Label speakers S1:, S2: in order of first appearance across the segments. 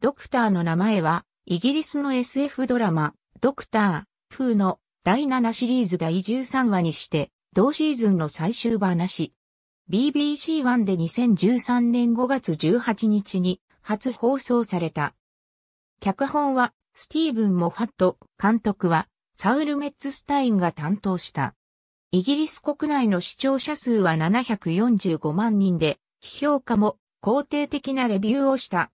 S1: ドクターの名前は、イギリスの SF ドラマ、ドクター、風の第7シリーズ第13話にして、同シーズンの最終話。BBC1 で2013年5月18日に初放送された。脚本は、スティーブン・モファット、監督は、サウル・メッツスタインが担当した。イギリス国内の視聴者数は745万人で、批評家も肯定的なレビューをした。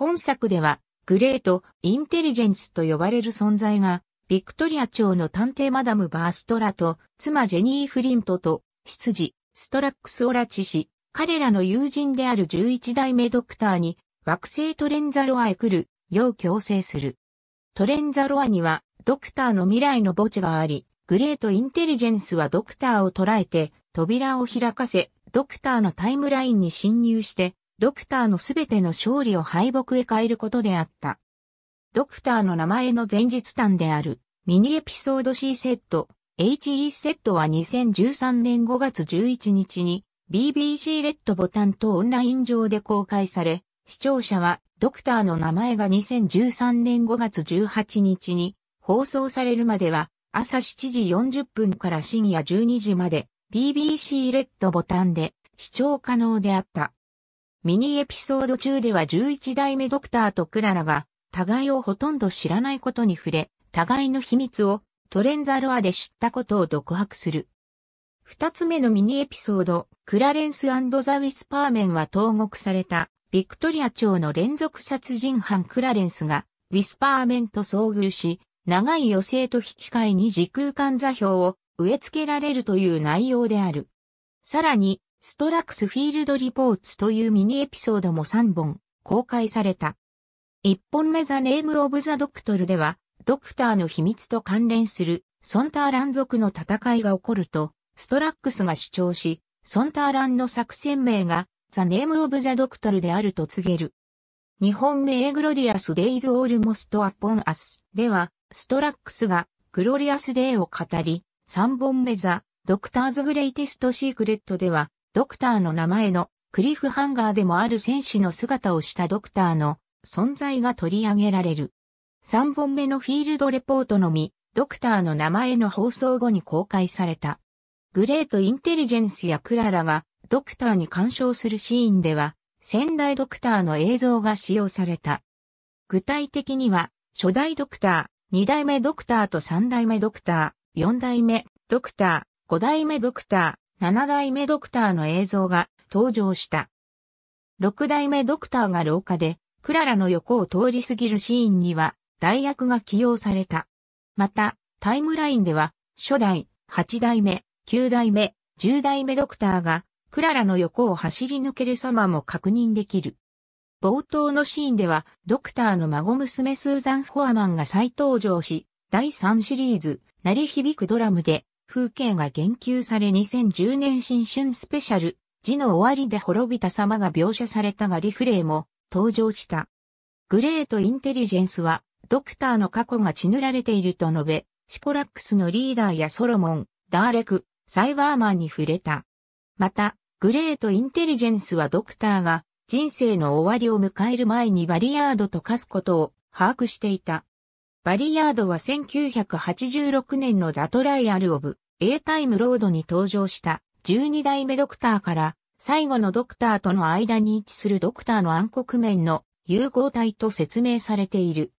S1: 本作では、グレート・インテリジェンスと呼ばれる存在が、ビクトリア朝の探偵マダム・バーストラと、妻ジェニー・フリントと、執事、ストラックス・オラチ氏、彼らの友人である11代目ドクターに、惑星トレンザロアへ来る、よう強制する。トレンザロアには、ドクターの未来の墓地があり、グレート・インテリジェンスはドクターを捕らえて、扉を開かせ、ドクターのタイムラインに侵入して、ドクターのすべての勝利を敗北へ変えることであった。ドクターの名前の前日誕である、ミニエピソード C セット、HE セットは2013年5月11日に BBC レッドボタンとオンライン上で公開され、視聴者はドクターの名前が2013年5月18日に放送されるまでは朝7時40分から深夜12時まで BBC レッドボタンで視聴可能であった。ミニエピソード中では11代目ドクターとクララが、互いをほとんど知らないことに触れ、互いの秘密をトレンザロアで知ったことを独白する。二つ目のミニエピソード、クラレンスザ・ウィスパーメンは投獄された、ビクトリア朝の連続殺人犯クラレンスが、ウィスパーメンと遭遇し、長い余生と引き換えに時空間座標を植え付けられるという内容である。さらに、ストラックスフィールドリポーツというミニエピソードも3本公開された。1本目ザ・ネーム・オブ・ザ・ドクトルでは、ドクターの秘密と関連するソンターラン族の戦いが起こると、ストラックスが主張し、ソンターランの作戦名がザ・ネーム・オブ・ザ・ドクトルであると告げる。2本目エグロリアス・デイズ・オール・モスト・アポン・アスでは、ストラックスがグロリアス・デイを語り、3本目ザ・ドクターズ・グレイテスト・シークレットでは、ドクターの名前のクリフハンガーでもある戦士の姿をしたドクターの存在が取り上げられる。3本目のフィールドレポートのみ、ドクターの名前の放送後に公開された。グレートインテリジェンスやクララがドクターに干渉するシーンでは、先代ドクターの映像が使用された。具体的には、初代ドクター、二代目ドクターと三代目ドクター、四代目ドクター、五代目ドクター、7代目ドクターの映像が登場した。6代目ドクターが廊下で、クララの横を通り過ぎるシーンには、代役が起用された。また、タイムラインでは、初代、8代目、9代目、10代目ドクターが、クララの横を走り抜ける様も確認できる。冒頭のシーンでは、ドクターの孫娘スーザン・フォアマンが再登場し、第3シリーズ、鳴り響くドラムで、風景が言及され2010年新春スペシャル、字の終わりで滅びた様が描写されたがリフレイも登場した。グレートインテリジェンスは、ドクターの過去が血塗られていると述べ、シコラックスのリーダーやソロモン、ダーレク、サイバーマンに触れた。また、グレートインテリジェンスはドクターが人生の終わりを迎える前にバリアードと化すことを把握していた。バリヤードは1986年のザトライアルオブエイ・タイムロードに登場した12代目ドクターから最後のドクターとの間に位置するドクターの暗黒面の融合体と説明されている。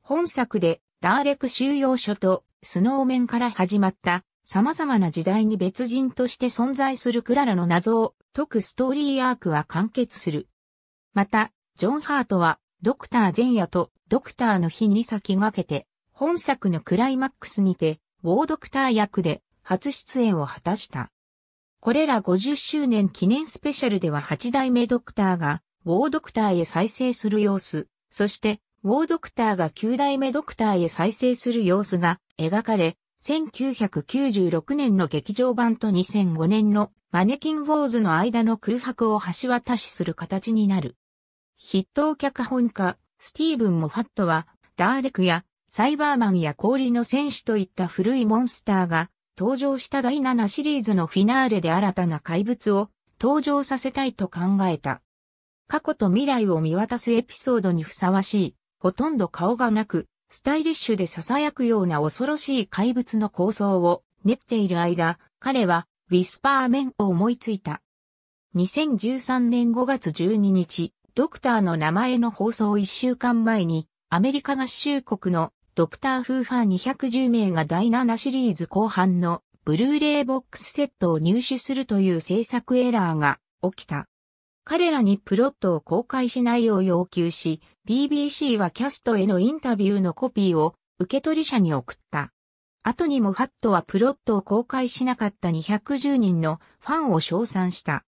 S1: 本作でダーレク収容所とスノーメンから始まった様々な時代に別人として存在するクララの謎を解くストーリーアークは完結する。また、ジョン・ハートはドクター前夜とドクターの日に先駆けて、本作のクライマックスにて、ウォードクター役で初出演を果たした。これら50周年記念スペシャルでは8代目ドクターが、ウォードクターへ再生する様子、そして、ウォードクターが9代目ドクターへ再生する様子が描かれ、1996年の劇場版と2005年のマネキンウォーズの間の空白を橋渡しする形になる。筆頭脚本家、スティーブン・モファットは、ダーレクやサイバーマンや氷の戦士といった古いモンスターが登場した第7シリーズのフィナーレで新たな怪物を登場させたいと考えた。過去と未来を見渡すエピソードにふさわしい、ほとんど顔がなく、スタイリッシュで囁くような恐ろしい怪物の構想を練っている間、彼はウィスパーメンを思いついた。2013年5月12日、ドクターの名前の放送1週間前に、アメリカ合衆国のドクターフーファン210名が第7シリーズ後半のブルーレイボックスセットを入手するという制作エラーが起きた。彼らにプロットを公開しないよう要求し、BBC はキャストへのインタビューのコピーを受け取り者に送った。後にもハットはプロットを公開しなかった210人のファンを称賛した。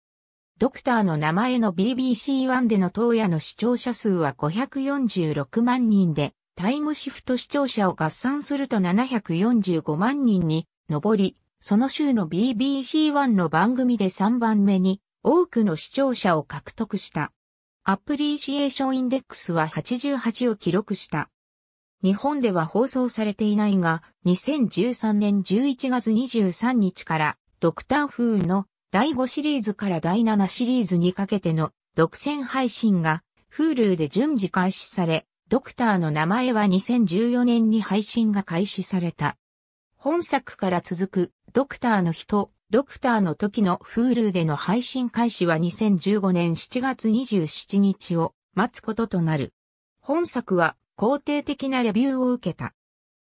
S1: ドクターの名前の BBC1 での当夜の視聴者数は546万人で、タイムシフト視聴者を合算すると745万人に上り、その週の BBC1 の番組で3番目に多くの視聴者を獲得した。アプリシエーションインデックスは88を記録した。日本では放送されていないが、2013年11月23日からドクター風の第5シリーズから第7シリーズにかけての独占配信が Hulu で順次開始され、ドクターの名前は2014年に配信が開始された。本作から続くドクターの人、ドクターの時の Hulu での配信開始は2015年7月27日を待つこととなる。本作は肯定的なレビューを受けた。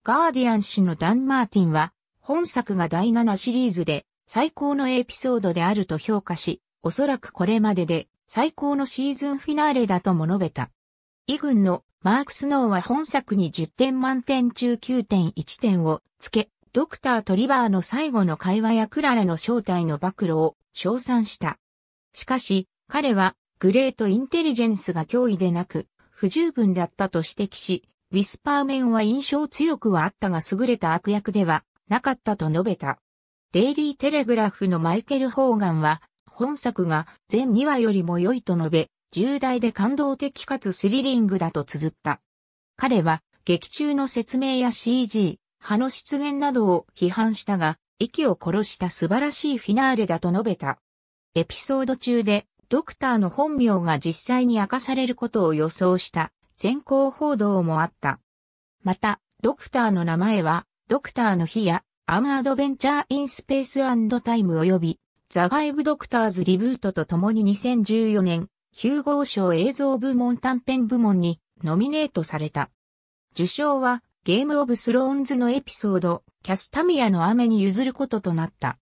S1: ガーディアン氏のダン・マーティンは、本作が第7シリーズで最高のエピソードであると評価し、おそらくこれまでで最高のシーズンフィナーレだとも述べた。イグンのマーク・スノーは本作に10点満点中9.1点をつけ、ドクター・トリバーの最後の会話やクララの正体の暴露を称賛した。しかし、彼はグレート・インテリジェンスが脅威でなく、不十分だったと指摘し、ウィスパーメンは印象強くはあったが優れた悪役ではなかったと述べた。デイリーテレグラフのマイケル・ホーガンは、本作が全2話よりも良いと述べ、重大で感動的かつスリリングだと綴った。彼は、劇中の説明や CG、派の出現などを批判したが、息を殺した素晴らしいフィナーレだと述べた。エピソード中で、ドクターの本名が実際に明かされることを予想した先行報道もあった。また、ドクターの名前は、ドクターの日やアムアドベンチャーインスペースタイム及びザ・ファイブ・ドクターズ・リブートとともに2014年、ヒューゴー賞映像部門短編部門にノミネートされた。受賞はゲーム・オブ・スローンズのエピソード、キャスタミアの雨に譲ることとなった。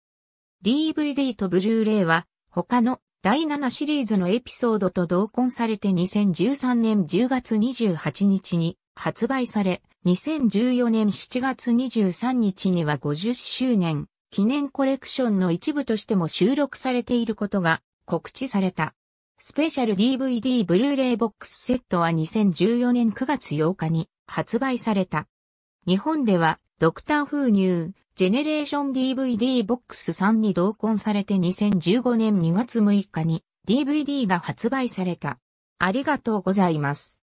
S1: DVD とブルーレイは他の第7シリーズのエピソードと同梱されて2013年10月28日に発売され、2014年7月23日には50周年記念コレクションの一部としても収録されていることが告知された。スペシャル DVD ブルーレイボックスセットは2014年9月8日に発売された。日本ではドクター風入ジェネレーション DVD ボックス3に同梱されて2015年2月6日に DVD が発売された。ありがとうございます。